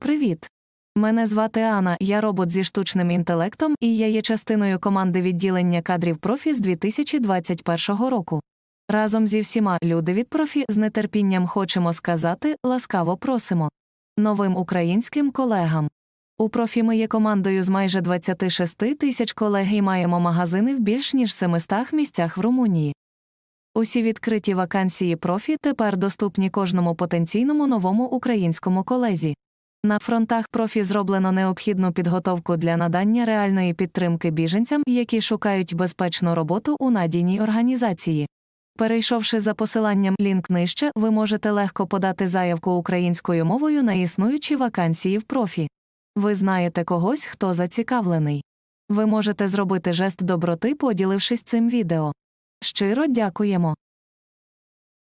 Привіт! Мене звати Анна, я робот зі штучним інтелектом, і я є частиною команди відділення кадрів профі з 2021 року. Разом зі всіма люди від профі з нетерпінням хочемо сказати ласкаво просимо новим українським колегам. У профі ми є командою з майже 26 тисяч колег і маємо магазини в більш ніж 700 місцях в Румунії. Усі відкриті вакансії профі тепер доступні кожному потенційному новому українському колезі. На фронтах профі зроблено необхідну підготовку для надання реальної підтримки біженцям, які шукають безпечну роботу у надійній організації. Перейшовши за посиланням лінк нижче, ви можете легко подати заявку українською мовою на існуючі вакансії в профі. Ви знаєте когось, хто зацікавлений. Ви можете зробити жест доброти, поділившись цим відео. Щиро дякуємо.